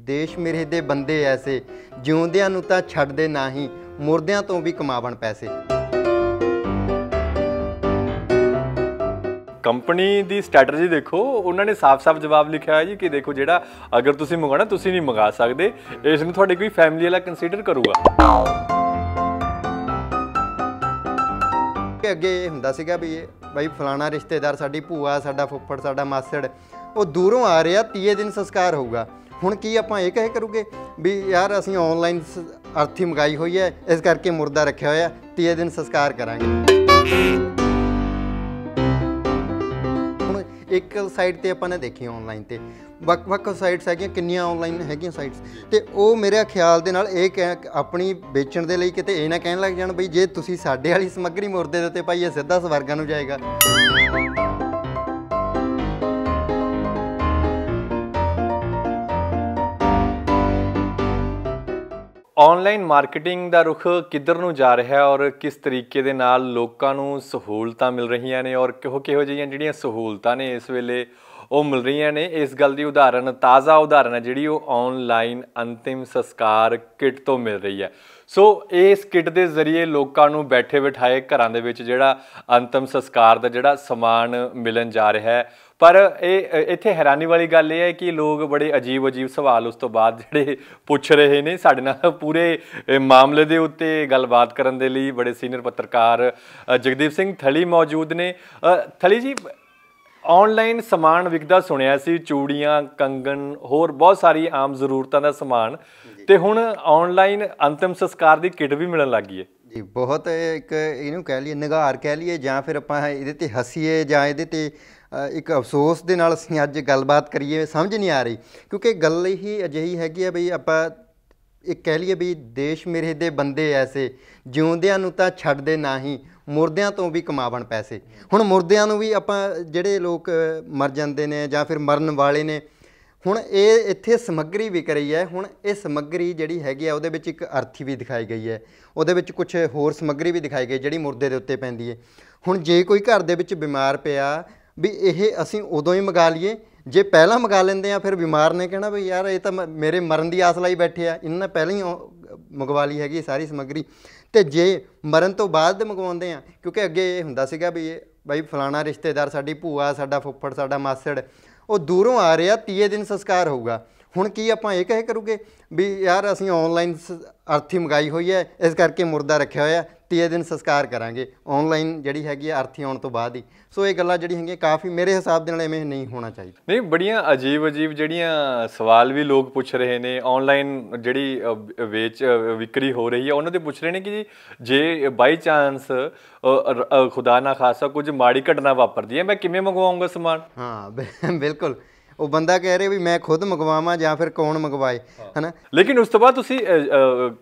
ਦੇਸ਼ ਮੇਰੇ ਦੇ ਬੰਦੇ ਐਸੇ ਜਿਉਂਦਿਆਂ ਨੂੰ ਤਾਂ ਛੱਡਦੇ ਨਹੀਂ ਮੁਰਦਿਆਂ ਤੋਂ ਵੀ ਕਮਾਵਣ ਪੈਸੇ ਕੰਪਨੀ ਦੀ ਸਟ੍ਰੈਟਜੀ ਦੇਖੋ ਉਹਨਾਂ ਨੇ ਸਾਫ਼-ਸਾਫ਼ ਜਵਾਬ ਲਿਖਿਆ ਹੈ ਜੀ ਕਿ ਦੇਖੋ ਜਿਹੜਾ ਅਗਰ ਤੁਸੀਂ ਮੰਗਾਣਾ ਤੁਸੀਂ ਨਹੀਂ ਮੰਗਾ ਸਕਦੇ ਇਸ ਨੂੰ ਤੁਹਾਡੇ ਕੋਈ ਫੈਮਿਲੀ ਵਾਲਾ ਕੰਸੀਡਰ ਕਰੂਗਾ ਕਿ ਅੱਗੇ ਇਹ ਹੁੰਦਾ ਸੀਗਾ ਵੀ ਇਹ ਭਾਈ ਫਲਾਣਾ ਰਿਸ਼ਤੇਦਾਰ ਸਾਡੀ ਭੂਆ ਸਾਡਾ ਫੁੱਫੜ ਸਾਡਾ ਮਾਸੜ ਉਹ ਦੂਰੋਂ ਆ ਰਿਹਾ ਤੀਏ ਦਿਨ ਸੰਸਕਾਰ ਹੋਊਗਾ ਹੁਣ ਕੀ ਆਪਾਂ ਇਹ ਕਹੇ ਕਰੂਗੇ ਵੀ ਯਾਰ ਅਸੀਂ ਆਨਲਾਈਨ ਅਰਥੀ ਮੰਗਾਈ ਹੋਈ ਹੈ ਇਸ ਕਰਕੇ ਮੁਰਦਾ ਰੱਖਿਆ ਹੋਇਆ ਤੀਏ ਦਿਨ ਸੰਸਕਾਰ ਕਰਾਂਗੇ ਹੁਣ ਇੱਕ ਸਾਈਟ ਤੇ ਆਪਾਂ ਨੇ ਦੇਖੀ ਆਨਲਾਈਨ ਤੇ ਵੱਖ-ਵੱਖ ਸਾਈਟਸ ਹੈਗੀਆਂ ਕਿੰਨੀਆਂ ਆਨਲਾਈਨ ਹੈਗੀਆਂ ਸਾਈਟਸ ਤੇ ਉਹ ਮੇਰੇ ਖਿਆਲ ਦੇ ਨਾਲ ਇਹ ਆਪਣੀ ਵੇਚਣ ਦੇ ਲਈ ਕਿਤੇ ਇਹ ਨਾ ਕਹਿਣ ਲੱਗ ਜਾਣ ਬਈ ਜੇ ਤੁਸੀਂ ਸਾਡੇ ਵਾਲੀ ਸਮੱਗਰੀ ਮੁਰਦੇ ਦੇ ਉੱਤੇ ਪਾਈਏ ਸਿੱਧਾ ਸਵਰਗਾਂ ਨੂੰ ਜਾਏਗਾ ਆਨਲਾਈਨ ਮਾਰਕੀਟਿੰਗ ਦਾ ਰੁਖ ਕਿੱਧਰ ਨੂੰ ਜਾ ਰਿਹਾ ਹੈ ਔਰ ਕਿਸ ਤਰੀਕੇ ਦੇ ਨਾਲ ਲੋਕਾਂ ਨੂੰ ਸਹੂਲਤਾਂ ਮਿਲ ਰਹੀਆਂ ਨੇ ਔਰ ਕਿਹੋ ਕਿਹੋ ਜਿਹੀਆਂ ਜਿਹੜੀਆਂ ਸਹੂਲਤਾਂ ਨੇ ਇਸ ਵੇਲੇ ਉਹ ਮਿਲ ਰਹੀਆਂ ਨੇ ਇਸ ਗੱਲ ਦੀ ਉਦਾਹਰਨ ਤਾਜ਼ਾ ਉਦਾਹਰਨ ਹੈ ਜਿਹੜੀ ਉਹ ਆਨਲਾਈਨ ਅੰਤਿਮ ਸੰਸਕਾਰ ਕਿਟ ਤੋਂ ਮਿਲ ਰਹੀ ਹੈ ਸੋ ਇਸ ਕਿਟ ਦੇ ਜ਼ਰੀਏ ਲੋਕਾਂ ਨੂੰ ਬੈਠੇ ਬਿਠਾਏ ਘਰਾਂ ਦੇ ਵਿੱਚ ਜਿਹੜਾ ਅੰਤਿਮ ਸੰਸਕਾਰ ਦਾ ਜਿਹੜਾ ਸਮਾਨ ਮਿਲਣ ਜਾ ਰਿਹਾ ਹੈ ਪਰ ਇਹ ਇੱਥੇ ਹੈਰਾਨੀ ਵਾਲੀ ਗੱਲ ਇਹ ਹੈ ਕਿ ਲੋਕ ਬੜੇ ਅਜੀਬ ਅਜੀਬ ਸਵਾਲ ਉਸ ਤੋਂ ਬਾਅਦ ਜਿਹੜੇ ਪੁੱਛ ਰਹੇ ਨੇ ਸਾਡੇ ਨਾਲ ਪੂਰੇ ਮਾਮਲੇ ਦੇ ਉੱਤੇ ਗੱਲਬਾਤ ਕਰਨ ਦੇ ਲਈ ਬੜੇ ਸੀਨੀਅਰ ਪੱਤਰਕਾਰ ਜਗਦੀਪ ਸਿੰਘ ਥਲੀ ਮੌਜੂਦ ਨੇ ਥਲੀ ਜੀ ਆਨਲਾਈਨ ਸਮਾਨ ਵਿਕਦਾ ਸੁਣਿਆ ਸੀ ਚੂੜੀਆਂ ਕੰਗਣ ਹੋਰ ਬਹੁਤ ਸਾਰੀ ਆਮ ਜ਼ਰੂਰਤਾਂ ਦਾ ਸਮਾਨ ਤੇ ਹੁਣ ਆਨਲਾਈਨ ਅੰਤਿਮ ਸੰਸਕਾਰ ਦੀ ਕਿੱਟ ਵੀ ਮਿਲਣ ਲੱਗੀ ਹੈ ਜੀ ਬਹੁਤ ਇੱਕ ਇਹਨੂੰ ਕਹਿ ਲਈਏ ਨਿਗਾਰ ਕਹਿ ਲਈਏ ਜਾਂ ਫਿਰ ਆਪਾਂ ਇਹਦੇ ਤੇ ਹਸੀਏ ਜਾਂ ਇਹਦੇ ਤੇ ਇੱਕ ਅਫਸੋਸ ਦੇ ਨਾਲ ਅਸੀਂ ਅੱਜ ਗੱਲਬਾਤ ਕਰੀਏ ਸਮਝ ਨਹੀਂ ਆ ਰਹੀ ਕਿਉਂਕਿ ਗੱਲ ਹੀ ਅਜਿਹੀ ਹੈਗੀ ਆ ਬਈ ਆਪਾਂ ਇੱਕ ਕਹਿ ਲਈਏ ਬਈ ਦੇਸ਼ ਮੇਰੇ ਦੇ ਬੰਦੇ ਐਸੇ ਜਿਉਂਦਿਆਂ ਨੂੰ ਤਾਂ ਛੱਡਦੇ ਨਹੀਂ ਮੁਰਦਿਆਂ ਤੋਂ ਵੀ ਕਮਾਵਣ ਪੈਸੇ ਹੁਣ ਮੁਰਦਿਆਂ ਨੂੰ ਵੀ ਆਪਾਂ ਜਿਹੜੇ ਲੋਕ ਮਰ ਜਾਂਦੇ ਨੇ ਜਾਂ ਫਿਰ ਮਰਨ ਵਾਲੇ ਨੇ ਹੁਣ ਇਹ ਇੱਥੇ ਸਮੱਗਰੀ ਵਿਕ ਰਹੀ ਹੈ ਹੁਣ ਇਹ ਸਮੱਗਰੀ ਜਿਹੜੀ ਹੈਗੀ ਆ ਉਹਦੇ ਵਿੱਚ ਇੱਕ ਅਰਥੀ ਵੀ ਦਿਖਾਈ ਗਈ ਹੈ ਉਹਦੇ ਵਿੱਚ ਕੁਝ ਹੋਰ ਸਮੱਗਰੀ ਵੀ ਦਿਖਾਈ ਗਈ ਜਿਹੜੀ ਮੁਰਦੇ ਦੇ ਉੱਤੇ ਪੈਂਦੀ ਹੈ ਹੁਣ ਜੇ ਕੋਈ ਘਰ ਦੇ ਵਿੱਚ ਬਿਮਾਰ ਪਿਆ ਵੀ ਇਹ ਅਸੀਂ ਉਦੋਂ ਹੀ ਮੰਗਾ ਲਈਏ ਜੇ ਪਹਿਲਾਂ ਮੰਗਾ ਲੈਂਦੇ ਆ ਫਿਰ ਬਿਮਾਰ ਨੇ ਕਹਿਣਾ ਵੀ ਯਾਰ ਇਹ ਤਾਂ ਮੇਰੇ ਮਰਨ ਦੀ ਆਸ ਲਈ ਬੈਠੇ ਆ ਇਹਨਾਂ ਨੇ ਪਹਿਲਾਂ ਹੀ ਮੰਗਵਾ ਲਈ ਹੈਗੀ ਸਾਰੀ ਸਮੱਗਰੀ ਤੇ ਜੇ ਮਰਨ ਤੋਂ ਬਾਅਦ ਮੰਗਵਾਉਂਦੇ ਆ ਕਿਉਂਕਿ ਅੱਗੇ ਇਹ ਹੁੰਦਾ ਸੀਗਾ ਵੀ ਇਹ ਬਾਈ ਫਲਾਣਾ ਰਿਸ਼ਤੇਦਾਰ ਸਾਡੀ ਭੂਆ ਸਾਡਾ ਫੁੱਫੜ ਸਾਡਾ ਮਾਸੜ ਉਹ ਦੂਰੋਂ ਆ ਰਿਹਾ ਤੀਏ ਦਿਨ ਸੰਸਕਾਰ ਹੋਊਗਾ ਹੁਣ ਕੀ ਆਪਾਂ ਇਹ ਕਹੇ ਕਰੂਗੇ ਵੀ ਯਾਰ ਅਸੀਂ ਆਨਲਾਈਨ ਅਰਥੀ ਮੰਗਾਈ ਹੋਈ ਹੈ ਇਸ ਕਰਕੇ ਮੁਰਦਾ ਰੱਖਿਆ ਹੋਇਆ ਤੀਏ ਦਿਨ ਸੰਸਕਾਰ ਕਰਾਂਗੇ ਆਨਲਾਈਨ ਜਿਹੜੀ ਹੈਗੀ ਆ ਅਰਥੀ ਆਉਣ ਤੋਂ ਬਾਅਦ ਹੀ ਸੋ ਇਹ ਗੱਲਾਂ ਜਿਹੜੀ ਹੈਗੀਆਂ ਕਾਫੀ ਮੇਰੇ ਹਿਸਾਬ ਦੇ ਨਾਲ ਐਵੇਂ ਨਹੀਂ ਹੋਣਾ ਚਾਹੀਦਾ ਨਹੀਂ ਬੜੀਆਂ ਅਜੀਬ ਅਜੀਬ ਜਿਹੜੀਆਂ ਸਵਾਲ ਵੀ ਲੋਕ ਪੁੱਛ ਰਹੇ ਨੇ ਆਨਲਾਈਨ ਜਿਹੜੀ ਵੇਚ ਵਿਕਰੀ ਹੋ ਰਹੀ ਹੈ ਉਹਨਾਂ ਦੇ ਪੁੱਛ ਰਹੇ ਨੇ ਕਿ ਜੇ ਬਾਈ ਚਾਂਸ ਖੁਦਾ ਨਾ ਖਾਸਾ ਕੁਝ ਮਾੜੀ ਘਟਨਾ ਵਾਪਰਦੀ ਹੈ ਮੈਂ ਕਿਵੇਂ ਮੰਗਵਾਉਂਗਾ ਸਮਾਨ ਹਾਂ ਬਿਲਕੁਲ ਉਹ ਬੰਦਾ ਕਹਿ ਰਿਹਾ ਵੀ ਮੈਂ ਖੁਦ ਮੰਗਵਾਵਾਂ ਜਾਂ ਫਿਰ ਕੌਣ ਮੰਗਵਾਏ ਹਨਾ ਲੇਕਿਨ ਉਸ ਤੋਂ ਬਾਅਦ ਤੁਸੀਂ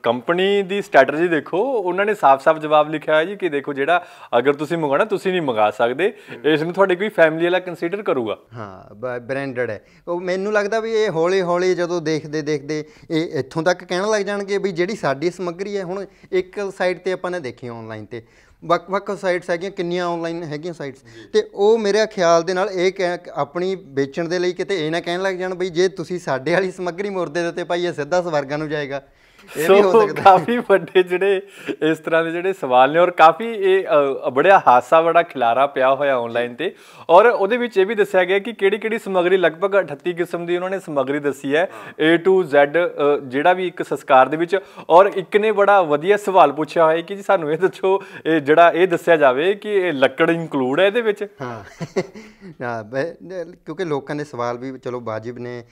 ਕੰਪਨੀ ਦੀ ਸਟ੍ਰੈਟਜੀ ਦੇਖੋ ਉਹਨਾਂ ਨੇ ਸਾਫ਼-ਸਾਫ਼ ਜਵਾਬ ਲਿਖਿਆ ਹੈ ਜੀ ਕਿ ਦੇਖੋ ਜਿਹੜਾ ਅਗਰ ਤੁਸੀਂ ਮੰਗਾਣਾ ਤੁਸੀਂ ਨਹੀਂ ਮੰਗਾ ਸਕਦੇ ਇਸ ਨੂੰ ਤੁਹਾਡੇ ਕੋਈ ਫੈਮਿਲੀ ਵਾਲਾ ਕੰਸੀਡਰ ਕਰੂਗਾ ਹਾਂ ਬ੍ਰਾਂਡਡ ਹੈ ਉਹ ਮੈਨੂੰ ਲੱਗਦਾ ਵੀ ਇਹ ਹੌਲੀ-ਹੌਲੀ ਜਦੋਂ ਦੇਖਦੇ ਦੇਖਦੇ ਇਹ ਇੱਥੋਂ ਤੱਕ ਕਹਿਣ ਲੱਗ ਜਾਣਗੇ ਵੀ ਜਿਹੜੀ ਸਾਡੀ ਸਮੱਗਰੀ ਹੈ ਹੁਣ ਇੱਕ ਸਾਈਡ ਤੇ ਆਪਾਂ ਨੇ ਦੇਖੀ ਆਨਲਾਈਨ ਤੇ ਵੱਖ-ਵੱਖ ਸਾਈਟਸ ਹੈਗੀਆਂ ਕਿੰਨੀਆਂ ਆਨਲਾਈਨ ਹੈਗੀਆਂ ਸਾਈਟਸ ਤੇ ਉਹ ਮੇਰੇ ਖਿਆਲ ਦੇ ਨਾਲ ਇਹ ਆਪਣੀ ਵੇਚਣ ਦੇ ਲਈ ਕਿਤੇ ਇਹ ਨਾ ਕਹਿਣ ਲੱਗ ਜਾਣ ਬਈ ਜੇ ਤੁਸੀਂ ਸਾਡੇ ਵਾਲੀ ਸਮੱਗਰੀ ਮੁਰਦੇ ਦੇ ਉੱਤੇ ਪਾਈਏ ਸਿੱਧਾ ਸਵਰਗਾਂ ਨੂੰ ਜਾਏਗਾ ਸੋ ਕਾਫੀ ਵੱਡੇ ਜਿਹੜੇ ਇਸ ਤਰ੍ਹਾਂ ਦੇ ਜਿਹੜੇ ਸਵਾਲ ਨੇ ਔਰ ਕਾਫੀ ਇਹ ਬੜਿਆ ਹਾਸਾ ਬੜਾ ਖਿਲਾਰਾ ਪਿਆ ਹੋਇਆ ਆਨਲਾਈਨ ਤੇ ਔਰ ਉਹਦੇ ਵਿੱਚ ਇਹ ਵੀ ਦੱਸਿਆ ਗਿਆ ਕਿ ਕਿਹੜੀ ਕਿਹੜੀ ਸਮਗਰੀ ਲਗਭਗ 38 ਕਿਸਮ ਦੀ ਉਹਨਾਂ ਨੇ ਸਮਗਰੀ ਦੱਸੀ ਹੈ A to Z ਜਿਹੜਾ ਵੀ ਇੱਕ ਸੰਸਕਾਰ ਦੇ ਵਿੱਚ ਔਰ ਇੱਕ ਨੇ ਬੜਾ ਵਧੀਆ ਸਵਾਲ ਪੁੱਛਿਆ ਹੋਇਆ ਕਿ ਜੀ ਸਾਨੂੰ ਇਹ ਦੱਸੋ ਇਹ ਜਿਹੜਾ ਇਹ ਦੱਸਿਆ ਜਾਵੇ ਕਿ ਇਹ ਲੱਕੜ ਇਨਕਲੂਡ ਹੈ ਇਹਦੇ ਵਿੱਚ ਹਾਂ ਕਿਉਂਕਿ ਲੋਕਾਂ ਦੇ ਸਵਾਲ ਵੀ ਚਲੋ ਬਾਜੀਬ ਨੇ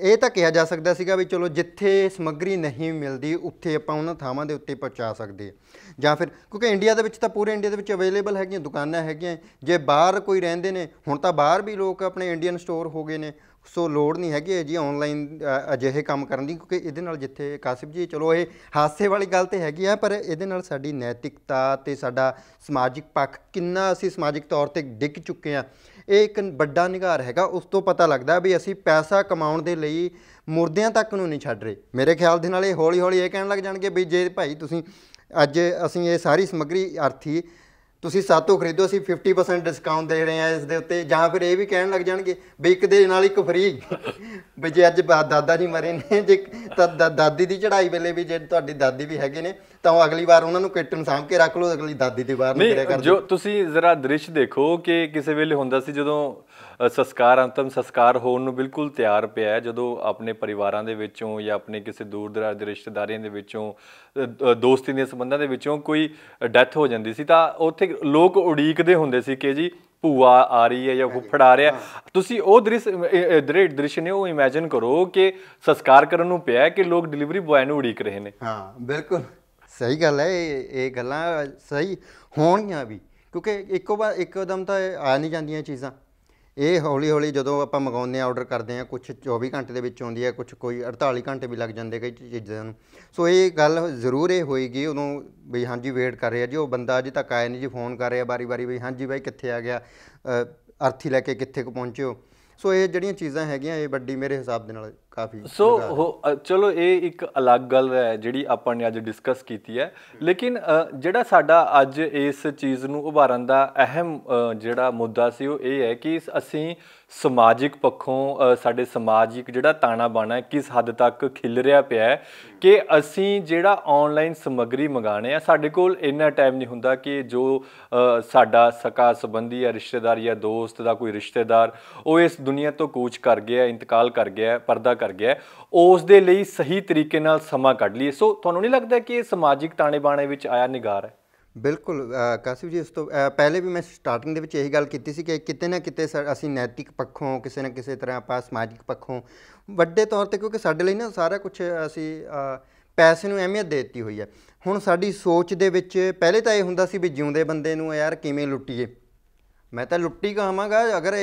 ਇਹ ਤਾਂ ਕਿਹਾ ਜਾ ਸਕਦਾ ਸੀਗਾ ਵੀ ਚਲੋ ਜਿੱਥੇ ਸਮਗਰੀ ਨਹੀਂ ਨਹੀਂ ਮਿਲਦੀ ਉੱਥੇ ਆਪਾਂ ਉਹਨਾਂ ਥਾਵਾਂ ਦੇ ਉੱਤੇ ਪਹੁੰਚਾ ਸਕਦੇ ਆ ਜਾਂ ਫਿਰ ਕਿਉਂਕਿ ਇੰਡੀਆ ਦੇ ਵਿੱਚ ਤਾਂ ਪੂਰੇ ਇੰਡੀਆ ਦੇ ਵਿੱਚ ਅਵੇਲੇਬਲ ਹੈਗੀਆਂ ਦੁਕਾਨਾਂ ਹੈਗੀਆਂ ਜੇ ਬਾਹਰ ਕੋਈ ਰਹਿੰਦੇ ਨੇ ਹੁਣ ਤਾਂ ਬਾਹਰ ਵੀ ਲੋਕ ਆਪਣੇ ਇੰਡੀਅਨ ਸਟੋਰ ਹੋ ਗਏ ਨੇ ਸੋ ਲੋੜ ਨਹੀਂ ਹੈਗੀ ਜੀ ਆਨਲਾਈਨ ਅਜਿਹੇ ਕੰਮ ਕਰਨ ਦੀ ਕਿਉਂਕਿ ਇਹਦੇ ਨਾਲ ਜਿੱਥੇ ਕਾਸਿਬ ਜੀ ਚਲੋ ਇਹ ਹਾਸੇ ਵਾਲੀ ਗੱਲ ਤੇ ਹੈਗੀ ਆ ਪਰ ਇਹਦੇ ਨਾਲ ਸਾਡੀ ਨੈਤਿਕਤਾ ਤੇ ਸਾਡਾ ਸਮਾਜਿਕ ਪੱਖ ਕਿੰਨਾ ਅਸੀਂ ਸਮਾਜਿਕ ਤੌਰ ਤੇ ਡਿੱਗ ਚੁੱਕੇ ਆ ਇਹ ਇੱਕ ਵੱਡਾ ਨਿਗਾਰ ਹੈਗਾ ਉਸ ਤੋਂ ਪਤਾ ਲੱਗਦਾ ਵੀ ਅਸੀਂ ਪੈਸਾ ਕਮਾਉਣ ਦੇ ਲਈ ਮੁਰਦਿਆਂ ਤੱਕ ਨੂੰ ਨਹੀਂ ਛੱਡ ਰਹੇ ਮੇਰੇ ਖਿਆਲ ਦੇ ਨਾਲ ਇਹ ਹੌਲੀ ਹੌਲੀ ਇਹ ਕਹਿਣ ਲੱਗ ਜਾਣਗੇ ਵੀ ਜੇ ਭਾਈ ਤੁਸੀਂ ਅੱਜ ਅਸੀਂ ਇਹ ਸਾਰੀ ਸਮੱਗਰੀ ਅਰਥੀ ਤੁਸੀਂ ਸਾਤੋਂ ਖਰੀਦੋ ਅਸੀਂ 50% ਡਿਸਕਾਊਂਟ ਦੇ ਰਹੇ ਆ ਇਸ ਦੇ ਉੱਤੇ ਜਾਂ ਫਿਰ ਇਹ ਵੀ ਕਹਿਣ ਲੱਗ ਜਾਣਗੇ ਵੀ ਇੱਕ ਦੇ ਨਾਲ ਇੱਕ ਫ੍ਰੀ ਵੀ ਜੇ ਅੱਜ ਦਾਦਾ ਜੀ ਮਰੇ ਨੇ ਜੇ ਤਾਂ ਦਾਦੀ ਦੀ ਚੜ੍ਹਾਈ ਵੇਲੇ ਵੀ ਜੇ ਤੁਹਾਡੀ ਦਾਦੀ ਵੀ ਹੈਗੇ ਨੇ ਤਾਂ ਉਹ ਅਗਲੀ ਵਾਰ ਉਹਨਾਂ ਨੂੰ ਕਿੱਟ ਨੂੰ ਸਾਂਭ ਕੇ ਰੱਖ ਲਓ ਅਗਲੀ ਦਾਦੀ ਦੇ ਨੂੰ ਨਿਕਲਿਆ ਕਰਦੇ ਜੋ ਤੁਸੀਂ ਜ਼ਰਾ ਦ੍ਰਿਸ਼ ਦੇਖੋ ਕਿ ਕਿਸੇ ਵੇਲੇ ਹੁੰਦਾ ਸੀ ਜਦੋਂ ਸੰਸਕਾਰ ਅੰਤਮ ਸੰਸਕਾਰ ਹੋਣ ਨੂੰ ਬਿਲਕੁਲ ਤਿਆਰ ਪਿਆ ਜਦੋਂ ਆਪਣੇ ਪਰਿਵਾਰਾਂ ਦੇ ਵਿੱਚੋਂ ਜਾਂ ਆਪਣੇ ਕਿਸੇ ਦੂਰ ਦਰਾਜ ਦੇ ਰਿਸ਼ਤੇਦਾਰੀਆਂ ਦੇ ਵਿੱਚੋਂ ਦੋਸਤੀ ਦੇ ਸਬੰਧਾਂ ਦੇ ਵਿੱਚੋਂ ਕੋਈ ਡੈਥ ਹੋ ਜਾਂਦੀ ਸੀ ਤਾਂ ਉੱਥੇ ਲੋਕ ਉਡੀਕਦੇ ਹੁੰਦੇ ਸੀ ਕਿ ਜੀ ਭੂਆ ਆ ਰਹੀ ਹੈ ਜਾਂ ਫੁੱਫੜ ਆ ਰਿਹਾ ਤੁਸੀਂ ਉਹ ਦ੍ਰਿਸ਼ ਦ੍ਰਿਸ਼ ਦ੍ਰਿਸ਼ ਨੇ ਉਹ ਇਮੇਜਿਨ ਕਰੋ ਕਿ ਸੰਸਕਾਰ ਕਰਨ ਨੂੰ ਪਿਆ ਕਿ ਲੋਕ ਡਿਲੀਵਰੀ ਬੁਆਏ ਨੂੰ ਉਡੀਕ ਰਹੇ ਨੇ ਹਾਂ ਬਿਲਕੁਲ ਸਹੀ ਗੱਲ ਹੈ ਇਹ ਇਹ ਗੱਲਾਂ ਸਹੀ ਹੋਣੀਆਂ ਵੀ ਕਿਉਂਕਿ ਇੱਕੋ ਵਾਰ ਇੱਕਦਮ ਤਾਂ ਆ ਨਹੀਂ ਜਾਂਦੀਆਂ ਚੀਜ਼ਾਂ ਇਹ ਹੌਲੀ ਹੌਲੀ ਜਦੋਂ ਆਪਾਂ ਮੰਗਾਉਂਦੇ ਆ ਆਰਡਰ ਕਰਦੇ ਆ ਕੁਝ 24 ਘੰਟੇ ਦੇ ਵਿੱਚ ਆਉਂਦੀ ਹੈ ਕੁਝ ਕੋਈ 48 ਘੰਟੇ ਵੀ ਲੱਗ ਜਾਂਦੇ ਕਈ ਚੀਜ਼ਾਂ ਨੂੰ ਸੋ ਇਹ ਗੱਲ ਜ਼ਰੂਰ ਇਹ ਹੋਏਗੀ ਉਦੋਂ ਵੀ ਹਾਂਜੀ ਵੇਟ ਕਰ ਰਿਹਾ ਜੀ ਉਹ ਬੰਦਾ ਅਜੇ ਤੱਕ ਆਇਆ ਨਹੀਂ ਜੀ ਫੋਨ ਕਰ ਰਿਹਾ ਬਾਰੀ-ਬਾਰੀ ਵੀ ਹਾਂਜੀ ਬਾਈ ਕਿੱਥੇ ਆ ਗਿਆ ਅਰਥੀ ਲੈ ਕੇ ਕਿੱਥੇ ਕੁ ਪਹੁੰਚੇ ਹੋ ਸੋ ਇਹ ਜਿਹੜੀਆਂ ਚੀਜ਼ਾਂ ਹੈਗੀਆਂ ਇਹ ਵੱਡੀ ਮੇਰੇ ਹਿਸਾਬ ਦੇ ਨਾਲ ਕਾਫੀ ਸੋ ਚਲੋ ਇਹ ਇੱਕ ਅਲੱਗ ਗੱਲ ਹੈ ਜਿਹੜੀ ਆਪਾਂ ਨੇ ਅੱਜ ਡਿਸਕਸ ਕੀਤੀ ਹੈ ਲੇਕਿਨ ਜਿਹੜਾ ਸਾਡਾ ਅੱਜ ਇਸ ਚੀਜ਼ ਨੂੰ ਉਭਾਰਨ ਦਾ ਅਹਿਮ ਜਿਹੜਾ ਮੁੱਦਾ ਸੀ ਉਹ ਇਹ ਹੈ ਕਿ ਅਸੀਂ ਸਮਾਜਿਕ ਪੱਖੋਂ ਸਾਡੇ ਸਮਾਜਿਕ ਜਿਹੜਾ ਤਾਣਾ ਬਾਣਾ ਕਿਸ ਹੱਦ ਤੱਕ ਖਿਲ ਰਿਹਾ ਪਿਆ ਹੈ ਕਿ ਅਸੀਂ ਜਿਹੜਾ ਆਨਲਾਈਨ ਸਮਗਰੀ ਮੰਗਾਣੇ ਆ ਸਾਡੇ ਕੋਲ ਇੰਨਾ ਟਾਈਮ ਨਹੀਂ ਹੁੰਦਾ ਕਿ ਜੋ ਸਾਡਾ ਸਕਾ ਸੰਬੰਧੀ ਜਾਂ ਰਿਸ਼ਤੇਦਾਰ ਜਾਂ ਦੋਸਤ ਦਾ ਕੋਈ ਰਿਸ਼ਤੇਦਾਰ ਉਹ ਇਸ ਦੁਨੀਆ ਤੋਂ ਕੂਚ ਕਰ ਗਿਆ ਇੰਤਕਾਲ ਕਰ ਗਿਆ ਪਰਦਾ ਕਰ ਗਿਆ ਉਸ ਦੇ ਲਈ ਸਹੀ ਤਰੀਕੇ ਨਾਲ ਸਮਾਂ ਕੱਢ ਲਈਏ ਸੋ ਤੁਹਾਨੂੰ ਨਹੀਂ ਲੱਗਦਾ ਕਿ ਇਹ ਸਮਾਜਿਕ ਤਾਣੇ ਬਾਣੇ ਵਿੱਚ ਆਇਆ ਨਿਗਾਰ ਹੈ ਬਿਲਕੁਲ ਕਾਸਿਫ ਜੀ ਇਸ ਤੋਂ ਪਹਿਲੇ ਵੀ ਮੈਂ ਸਟਾਰਟਿੰਗ ਦੇ ਵਿੱਚ ਇਹੀ ਗੱਲ ਕੀਤੀ ਸੀ ਕਿ ਕਿਤੇ ਨਾ ਕਿਤੇ ਅਸੀਂ ਨੈਤਿਕ ਪੱਖੋਂ ਕਿਸੇ ਨਾ ਕਿਸੇ ਤਰ੍ਹਾਂ ਆਪਾਂ ਸਮਾਜਿਕ ਪੱਖੋਂ ਵੱਡੇ ਤੌਰ ਤੇ ਕਿਉਂਕਿ ਸਾਡੇ ਲਈ ਨਾ ਸਾਰਾ ਕੁਝ ਅਸੀਂ ਪੈਸੇ ਨੂੰ ਅਹਿਮੀਅਤ ਦੇ ਦਿੱਤੀ ਹੋਈ ਹੈ ਹੁਣ ਸਾਡੀ ਸੋਚ ਦੇ ਵਿੱਚ ਪਹਿਲੇ ਤਾਂ ਇਹ ਹੁੰਦਾ ਸੀ ਵੀ ਜਿਉਂਦੇ ਬੰਦੇ ਨੂੰ ਯਾਰ ਕਿਵੇਂ ਲੁੱਟੀਏ ਮੈਂ ਤਾਂ ਲੁੱਟੀ ਕਹਾਂਗਾ ਅਗਰ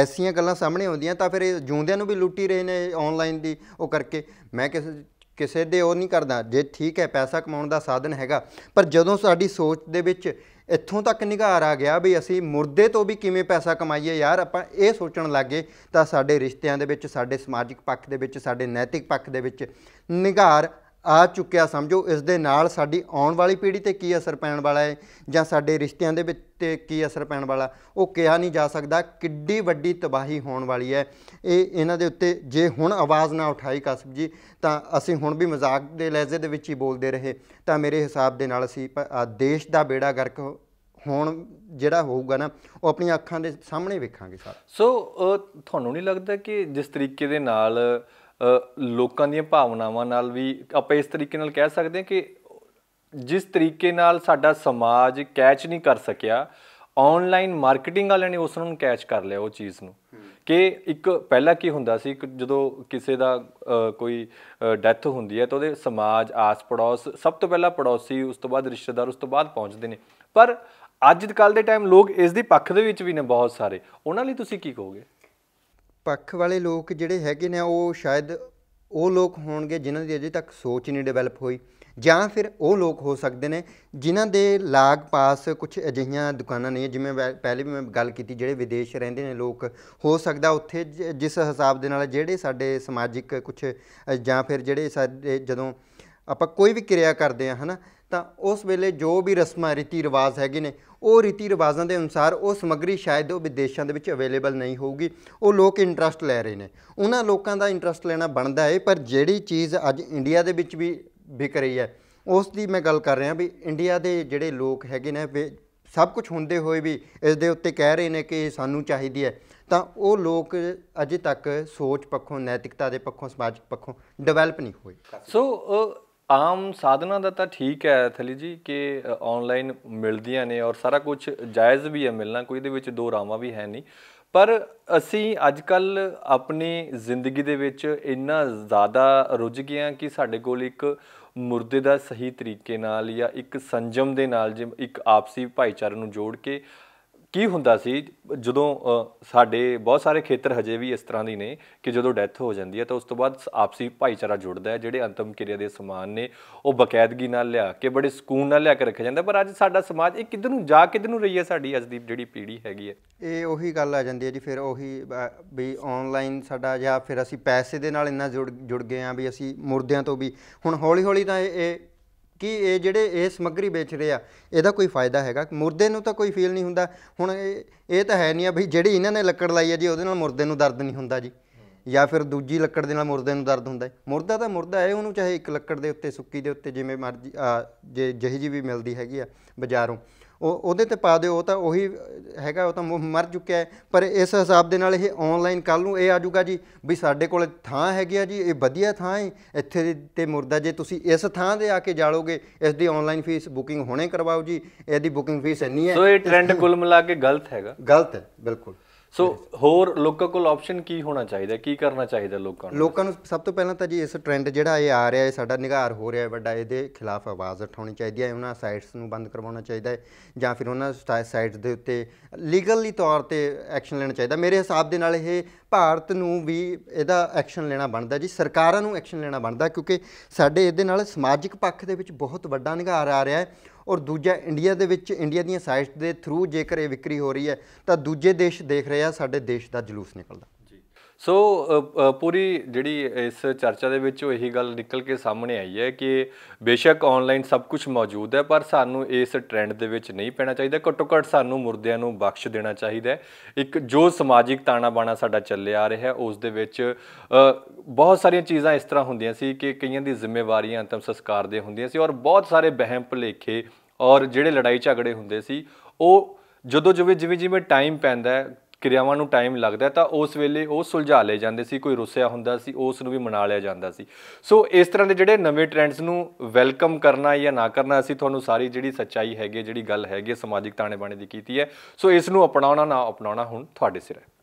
ਐਸੀਆਂ ਗੱਲਾਂ ਸਾਹਮਣੇ ਆਉਂਦੀਆਂ ਤਾਂ ਫਿਰ ਇਹ ਜੂੰਦਿਆਂ ਨੂੰ ਵੀ ਲੁੱਟੀ ਰਹੇ ਨੇ ਆਨਲਾਈਨ ਦੀ ਉਹ ਕਰਕੇ ਮੈਂ ਕਿਸੇ ਕਿਸੇ ਦੇ ਉਹ ਨਹੀਂ ਕਰਦਾ ਜੇ ਠੀਕ ਹੈ ਪੈਸਾ ਕਮਾਉਣ ਦਾ ਸਾਧਨ ਹੈਗਾ ਪਰ ਜਦੋਂ ਸਾਡੀ ਸੋਚ ਦੇ ਵਿੱਚ ਇੱਥੋਂ ਤੱਕ ਨਿਗਾਰ ਆ ਗਿਆ ਵੀ ਅਸੀਂ ਮੁਰਦੇ ਤੋਂ ਵੀ ਕਿਵੇਂ ਪੈਸਾ ਕਮਾਈਏ ਯਾਰ ਆਪਾਂ ਇਹ ਸੋਚਣ ਲੱਗੇ ਤਾਂ ਸਾਡੇ ਰਿਸ਼ਤਿਆਂ ਦੇ ਵਿੱਚ ਸਾਡੇ ਸਮਾਜਿਕ ਪੱਖ ਦੇ ਵਿੱਚ ਸਾਡੇ ਨੈਤਿਕ ਪੱਖ ਦੇ ਵਿੱਚ ਨਿਗਾਰ ਆ ਚੁੱਕਿਆ ਸਮਝੋ ਇਸ ਦੇ ਨਾਲ ਸਾਡੀ ਆਉਣ ਵਾਲੀ ਪੀੜ੍ਹੀ ਤੇ ਕੀ ਅਸਰ ਪੈਣ ਵਾਲਾ ਹੈ ਜਾਂ ਸਾਡੇ ਰਿਸ਼ਤਿਆਂ ਦੇ ਵਿੱਚ ਤੇ ਕੀ ਅਸਰ ਪੈਣ ਵਾਲਾ ਉਹ ਕਿਹਾ ਨਹੀਂ ਜਾ ਸਕਦਾ ਕਿੱਡੀ ਵੱਡੀ ਤਬਾਹੀ ਹੋਣ ਵਾਲੀ ਹੈ ਇਹ ਇਹਨਾਂ ਦੇ ਉੱਤੇ ਜੇ ਹੁਣ ਆਵਾਜ਼ ਨਾ ਉਠਾਈ ਕਸਬ ਜੀ ਤਾਂ ਅਸੀਂ ਹੁਣ ਵੀ ਮਜ਼ਾਕ ਦੇ ਲਹਿਜ਼ੇ ਦੇ ਵਿੱਚ ਹੀ ਬੋਲਦੇ ਰਹੇ ਤਾਂ ਮੇਰੇ ਹਿਸਾਬ ਦੇ ਨਾਲ ਅਸੀਂ ਦੇਸ਼ ਦਾ ਬੇੜਾ ਗਰਕ ਹੁਣ ਜਿਹੜਾ ਹੋਊਗਾ ਨਾ ਉਹ ਆਪਣੀਆਂ ਅੱਖਾਂ ਦੇ ਸਾਹਮਣੇ ਵੇਖਾਂਗੇ ਸਰ ਸੋ ਤੁਹਾਨੂੰ ਨਹੀਂ ਲੱਗਦਾ ਕਿ ਜਿਸ ਤਰੀਕੇ ਦੇ ਨਾਲ ਲੋਕਾਂ ਦੀਆਂ ਭਾਵਨਾਵਾਂ ਨਾਲ ਵੀ ਆਪਾਂ ਇਸ ਤਰੀਕੇ ਨਾਲ ਕਹਿ ਸਕਦੇ ਹਾਂ ਕਿ ਜਿਸ ਤਰੀਕੇ ਨਾਲ ਸਾਡਾ ਸਮਾਜ ਕੈਚ ਨਹੀਂ ਕਰ ਸਕਿਆ ਆਨਲਾਈਨ ਮਾਰਕੀਟਿੰਗ ਵਾਲਿਆਂ ਨੇ ਉਸ ਨੂੰ ਕੈਚ ਕਰ ਲਿਆ ਉਹ ਚੀਜ਼ ਨੂੰ ਕਿ ਇੱਕ ਪਹਿਲਾਂ ਕੀ ਹੁੰਦਾ ਸੀ ਜਦੋਂ ਕਿਸੇ ਦਾ ਕੋਈ ਡੈਥ ਹੁੰਦੀ ਹੈ ਤਾਂ ਉਹਦੇ ਸਮਾਜ ਆਸ ਪੜੋਸ ਸਭ ਤੋਂ ਪਹਿਲਾਂ ਪੜੋਸੀ ਉਸ ਤੋਂ ਬਾਅਦ ਰਿਸ਼ਤੇਦਾਰ ਉਸ ਤੋਂ ਬਾਅਦ ਪਹੁੰਚਦੇ ਨੇ ਪਰ ਅੱਜ ਕੱਲ ਦੇ ਟਾਈਮ ਲੋਕ ਇਸ ਦੀ ਪੱਖ ਦੇ ਵਿੱਚ ਵੀ ਨੇ ਬਹੁਤ ਸਾਰੇ ਉਹਨਾਂ ਲਈ ਤੁਸੀਂ ਕੀ ਕਹੋਗੇ ਪੱਖ ਵਾਲੇ ਲੋਕ ਜਿਹੜੇ ਹੈਗੇ ਨੇ ਉਹ ਸ਼ਾਇਦ ਉਹ ਲੋਕ ਹੋਣਗੇ ਜਿਨ੍ਹਾਂ ਦੀ ਅਜੇ ਤੱਕ ਸੋਚ ਨਹੀਂ ਡਿਵੈਲਪ ਹੋਈ ਜਾਂ ਫਿਰ ਉਹ ਲੋਕ ਹੋ ਸਕਦੇ ਨੇ ਜਿਨ੍ਹਾਂ ਦੇ ਲਾਗ ਪਾਸ ਕੁਝ ਅਜਿਹੀਆਂ ਦੁਕਾਨਾਂ ਨਹੀਂ ਜਿਵੇਂ ਪਹਿਲੇ ਵੀ ਮੈਂ ਗੱਲ ਕੀਤੀ ਜਿਹੜੇ ਵਿਦੇਸ਼ ਰਹਿੰਦੇ ਨੇ ਲੋਕ ਹੋ ਸਕਦਾ ਉੱਥੇ ਜਿਸ ਹਿਸਾਬ ਦੇ ਨਾਲ ਜਿਹੜੇ ਸਾਡੇ ਸਮਾਜਿਕ ਕੁਝ ਜਾਂ ਫਿਰ ਜਿਹੜੇ ਸਾਡੇ ਜਦੋਂ ਆਪਾਂ ਕੋਈ ਵੀ ਕਿਰਿਆ ਕਰਦੇ ਆ ਹਨਾ ਤਾਂ ਉਸ ਵੇਲੇ ਜੋ ਵੀ ਰਸਮਾਂ ਰੀਤੀ ਰਿਵਾਜ ਹੈਗੇ ਨੇ ਉਹ ਰੀਤੀ ਰਿਵਾਜਾਂ ਦੇ ਅਨੁਸਾਰ ਉਹ ਸਮੱਗਰੀ ਸ਼ਾਇਦ ਉਹ ਵਿਦੇਸ਼ਾਂ ਦੇ ਵਿੱਚ ਅਵੇਲੇਬਲ ਨਹੀਂ ਹੋਊਗੀ ਉਹ ਲੋਕ ਇੰਟਰਸਟ ਲੈ ਰਹੇ ਨੇ ਉਹਨਾਂ ਲੋਕਾਂ ਦਾ ਇੰਟਰਸਟ ਲੈਣਾ ਬਣਦਾ ਹੈ ਪਰ ਜਿਹੜੀ ਚੀਜ਼ ਅੱਜ ਇੰਡੀਆ ਦੇ ਵਿੱਚ ਵੀ ਵਿਕ ਰਹੀ ਹੈ ਉਸ ਦੀ ਮੈਂ ਗੱਲ ਕਰ ਰਿਹਾ ਵੀ ਇੰਡੀਆ ਦੇ ਜਿਹੜੇ ਲੋਕ ਹੈਗੇ ਨੇ ਸਭ ਕੁਝ ਹੁੰਦੇ ਹੋਏ ਵੀ ਇਸ ਦੇ ਉੱਤੇ ਕਹਿ ਰਹੇ ਨੇ ਕਿ ਸਾਨੂੰ ਚਾਹੀਦੀ ਹੈ ਤਾਂ ਉਹ ਲੋਕ ਅਜੇ ਤੱਕ ਸੋਚ ਪੱਖੋਂ ਨੈਤਿਕਤਾ ਦੇ ਪੱਖੋਂ ਸਮਾਜਿਕ ਪੱਖੋਂ ਡਿਵੈਲਪ ਨਹੀਂ ਹੋਏ ਸੋ ਆਮ ਸਾਧਨਾਂ ਦਾ ਤਾਂ ਠੀਕ ਹੈ ਥਲੀ ਜੀ ਕਿ ਆਨਲਾਈਨ ਮਿਲਦੀਆਂ ਨੇ ਔਰ ਸਾਰਾ ਕੁਝ ਜਾਇਜ਼ ਵੀ ਹੈ ਮਿਲਣਾ ਕੋਈ ਦੇ ਵਿੱਚ ਦੋ ਰਾਵਾਂ ਵੀ ਹੈ ਨਹੀਂ ਪਰ ਅਸੀਂ ਅੱਜ ਕੱਲ ਆਪਣੀ ਜ਼ਿੰਦਗੀ ਦੇ ਵਿੱਚ ਇੰਨਾ ਜ਼ਿਆਦਾ ਰੁੱਝ ਗਏ ਹਾਂ ਕਿ ਸਾਡੇ ਕੋਲ ਇੱਕ ਮੁਰਦੇ ਦਾ ਸਹੀ ਤਰੀਕੇ ਨਾਲ ਜਾਂ ਇੱਕ ਸੰਜਮ ਦੇ ਨਾਲ ਜਿਵੇਂ ਇੱਕ ਆਪਸੀ ਭਾਈਚਾਰੇ ਨੂੰ ਜੋੜ ਕੇ ਕੀ ਹੁੰਦਾ ਸੀ ਜਦੋਂ ਸਾਡੇ ਬਹੁਤ ਸਾਰੇ ਖੇਤਰ ਹਜੇ ਵੀ ਇਸ ਤਰ੍ਹਾਂ ਦੇ ਨੇ ਕਿ ਜਦੋਂ ਡੈਥ ਹੋ ਜਾਂਦੀ ਹੈ ਤਾਂ ਉਸ ਤੋਂ ਬਾਅਦ ਆਪਸੀ ਭਾਈਚਾਰਾ ਜੁੜਦਾ ਹੈ ਜਿਹੜੇ ਅੰਤਮ ਕਿਰਿਆ ਦੇ ਸਮਾਨ ਨੇ ਉਹ ਬਕਾਇਦਗੀ ਨਾਲ ਲਿਆ ਕੇ ਬੜੇ ਸਕੂਨ ਨਾਲ ਲਿਆ ਕੇ ਰੱਖਿਆ ਜਾਂਦਾ ਪਰ ਅੱਜ ਸਾਡਾ ਸਮਾਜ ਇਹ ਕਿੱਧਰ ਨੂੰ ਜਾ ਕਿੱਧਰ ਨੂੰ ਰਹੀ ਹੈ ਸਾਡੀ ਅੱਜ ਦੀ ਜਿਹੜੀ ਪੀੜ੍ਹੀ ਹੈਗੀ ਹੈ ਇਹ ਉਹੀ ਗੱਲ ਆ ਜਾਂਦੀ ਹੈ ਜੀ ਫਿਰ ਉਹੀ ਵੀ ਆਨਲਾਈਨ ਸਾਡਾ ਜਾਂ ਫਿਰ ਅਸੀਂ ਪੈਸੇ ਦੇ ਨਾਲ ਇੰਨਾ ਜੁੜ ਗਏ ਆ ਵੀ ਅਸੀਂ ਮੁਰਦਿਆਂ ਤੋਂ ਵੀ ਹੁਣ ਹੌਲੀ ਹੌਲੀ ਤਾਂ ਇਹ ਕਿ ਇਹ ਜਿਹੜੇ ਇਹ ਸਮੱਗਰੀ ਵੇਚ ਰਹੇ ਆ ਇਹਦਾ ਕੋਈ ਫਾਇਦਾ ਹੈਗਾ ਮੁਰਦੇ ਨੂੰ ਤਾਂ ਕੋਈ ਫੀਲ ਨਹੀਂ ਹੁੰਦਾ ਹੁਣ ਇਹ ਤਾਂ ਹੈ ਨਹੀਂ ਆ ਭਈ ਜਿਹੜੀ ਇਹਨਾਂ ਨੇ ਲੱਕੜ ਲਾਈ ਆ ਜੀ ਉਹਦੇ ਨਾਲ ਮੁਰਦੇ ਨੂੰ ਦਰਦ ਨਹੀਂ ਹੁੰਦਾ ਜੀ ਜਾਂ ਫਿਰ ਦੂਜੀ ਲੱਕੜ ਦੇ ਨਾਲ ਮੁਰਦੇ ਨੂੰ ਦਰਦ ਹੁੰਦਾ ਹੈ ਮੁਰਦਾ ਤਾਂ ਮੁਰਦਾ ਹੈ ਉਹਨੂੰ ਚਾਹੇ ਇੱਕ ਲੱਕੜ ਦੇ ਉੱਤੇ ਸੁੱਕੀ ਦੇ ਉੱਤੇ ਜਿਵੇਂ ਮਰਜੀ ਜੇ ਜਿਹੀ ਜੀ ਵੀ ਮਿਲਦੀ ਹੈਗੀ ਆ ਬਾਜ਼ਾਰੋਂ ਉਹ ਉਹਦੇ ਤੇ ਪਾ ਦਿਓ ਉਹ ਤਾਂ ਉਹੀ ਹੈਗਾ ਉਹ ਤਾਂ ਮਰ ਚੁੱਕਿਆ ਪਰ ਇਸ ਹਿਸਾਬ ਦੇ ਨਾਲ ਇਹ ਆਨਲਾਈਨ ਕੱਲ ਨੂੰ ਇਹ ਆਜੂਗਾ ਜੀ ਵੀ ਸਾਡੇ ਕੋਲ ਥਾਂ ਹੈਗੀ ਆ ਜੀ ਇਹ ਵਧੀਆ ਥਾਂ ਹੈ ਇੱਥੇ ਤੇ ਮੁਰਦਾ ਜੇ ਤੁਸੀਂ ਇਸ ਥਾਂ ਦੇ ਆ ਕੇ ਜਾਲੋਗੇ ਇਸ ਦੀ ਆਨਲਾਈਨ ਫੀਸ ਬੁਕਿੰਗ ਹੁਣੇ ਕਰਵਾਓ ਜੀ ਇਹਦੀ ਬੁਕਿੰਗ ਫੀਸ ਇੰਨੀ ਹੈ ਸੋ ਇਹ ਟ੍ਰੈਂਡ ਕੁੱਲ ਮਿਲਾ ਕੇ ਗਲਤ ਹੈਗਾ ਗਲਤ ਹੈ ਬਿਲਕੁਲ ਸੋ ਹੋਰ ਲੋਕਾਂ ਕੋਲ ਆਪਸ਼ਨ ਕੀ ਹੋਣਾ ਚਾਹੀਦਾ ਕੀ ਕਰਨਾ ਚਾਹੀਦਾ ਲੋਕਾਂ ਨੂੰ ਲੋਕਾਂ ਨੂੰ ਸਭ ਤੋਂ ਪਹਿਲਾਂ ਤਾਂ ਜੀ ਇਸ ਟ੍ਰੈਂਡ ਜਿਹੜਾ ਇਹ ਆ ਰਿਹਾ ਹੈ ਸਾਡਾ ਨਿਗਾਰ ਹੋ ਰਿਹਾ ਹੈ ਵੱਡਾ ਇਹਦੇ ਖਿਲਾਫ ਆਵਾਜ਼ ਉਠਾਉਣੀ ਚਾਹੀਦੀ ਹੈ ਉਹਨਾਂ ਸਾਈਟਸ ਨੂੰ ਬੰਦ ਕਰਵਾਉਣਾ ਚਾਹੀਦਾ ਹੈ ਜਾਂ ਫਿਰ ਉਹਨਾਂ ਸਾਈਟਸ ਦੇ ਉੱਤੇ ਲੀਗਲੀ ਤੌਰ ਤੇ ਐਕਸ਼ਨ ਲੈਣਾ ਚਾਹੀਦਾ ਮੇਰੇ ਹਿਸਾਬ ਦੇ ਨਾਲ ਇਹ ਭਾਰਤ ਨੂੰ ਵੀ ਇਹਦਾ ਐਕਸ਼ਨ ਲੈਣਾ ਬਣਦਾ ਜੀ ਸਰਕਾਰਾਂ ਨੂੰ ਐਕਸ਼ਨ ਲੈਣਾ ਬਣਦਾ ਕਿਉਂਕਿ ਸਾਡੇ ਇਹਦੇ ਨਾਲ ਸਮਾਜਿਕ ਪੱਖ ਦੇ ਵਿੱਚ ਬਹੁਤ ਵੱਡਾ ਨਿਗਾਰ ਆ ਰਿਹਾ ਹੈ ਔਰ ਦੂਜਾ ਇੰਡੀਆ ਦੇ ਵਿੱਚ ਇੰਡੀਆ ਦੀਆਂ ਸਾਈਟਸ ਦੇ ਥਰੂ ਜੇਕਰ ਇਹ ਵਿਕਰੀ ਹੋ ਰਹੀ ਹੈ ਤਾਂ ਦੂਜੇ ਦੇਸ਼ ਦੇਖ ਰਹੇ ਆ ਸਾਡੇ ਦੇਸ਼ ਦਾ ਜਲੂਸ ਨਿਕਲਦਾ ਸੋ ਪੂਰੀ ਜਿਹੜੀ ਇਸ ਚਰਚਾ ਦੇ ਵਿੱਚ ਇਹੀ ਗੱਲ ਨਿਕਲ ਕੇ ਸਾਹਮਣੇ ਆਈ ਹੈ ਕਿ ਬੇਸ਼ੱਕ ਆਨਲਾਈਨ ਸਭ ਕੁਝ ਮੌਜੂਦ ਹੈ ਪਰ ਸਾਨੂੰ ਇਸ ਟ੍ਰੈਂਡ ਦੇ ਵਿੱਚ ਨਹੀਂ ਪੈਣਾ ਚਾਹੀਦਾ ਘੱਟੋ ਘੱਟ ਸਾਨੂੰ ਮੁਰਦਿਆਂ ਨੂੰ ਬਖਸ਼ ਦੇਣਾ ਚਾਹੀਦਾ ਹੈ ਇੱਕ ਜੋ ਸਮਾਜਿਕ ਤਾਣਾ ਬਾਣਾ ਸਾਡਾ ਚੱਲਿਆ ਆ ਰਿਹਾ ਉਸ ਦੇ ਵਿੱਚ ਬਹੁਤ ਸਾਰੀਆਂ ਚੀਜ਼ਾਂ ਇਸ ਤਰ੍ਹਾਂ ਹੁੰਦੀਆਂ ਸੀ ਕਿ ਕਈਆਂ ਦੀ ਜ਼ਿੰਮੇਵਾਰੀਆਂ ਅੰਤਮ ਸੰਸਕਾਰ ਦੇ ਹੁੰਦੀਆਂ ਸੀ ਔਰ ਬਹੁਤ ਸਾਰੇ ਬਹਿਮ ਭਲੇਖੇ ਔਰ ਜਿਹੜੇ ਲੜਾਈ ਝਗੜੇ ਹੁੰਦੇ ਸੀ ਉਹ ਜਦੋਂ ਜਿਵੇਂ ਜਿਵੇਂ ਜਿਵੇਂ ਟਾਈਮ ਪੈਂਦਾ ਕਿਰਿਆਵਾਂ ਨੂੰ ਟਾਈਮ ਲੱਗਦਾ ਤਾਂ ਉਸ ਵੇਲੇ ਉਹ ਸੁਲਝਾ ਲਏ ਜਾਂਦੇ ਸੀ ਕੋਈ ਰੁੱਸਿਆ ਹੁੰਦਾ ਸੀ ਉਸ ਨੂੰ ਵੀ ਮਨਾ ਲਿਆ ਜਾਂਦਾ ਸੀ ਸੋ ਇਸ ਤਰ੍ਹਾਂ ਦੇ ਜਿਹੜੇ ਨਵੇਂ ਟ੍ਰੈਂਡਸ ਨੂੰ ਵੈਲਕਮ ਕਰਨਾ ਜਾਂ ਨਾ ਕਰਨਾ ਅਸੀਂ ਤੁਹਾਨੂੰ ਸਾਰੀ ਜਿਹੜੀ ਸੱਚਾਈ ਹੈਗੀ ਜਿਹੜੀ ਗੱਲ ਹੈਗੀ ਸਮਾਜਿਕ ਤਾਣੇ ਬਾਣੇ ਦੀ ਕੀਤੀ ਹੈ ਸੋ ਇਸ ਨੂੰ ਅਪਣਾਉਣਾ ਨਾ ਅਪਣਾਉਣਾ ਹੁਣ ਤੁਹਾਡੇ ਸਿਰ ਹੈ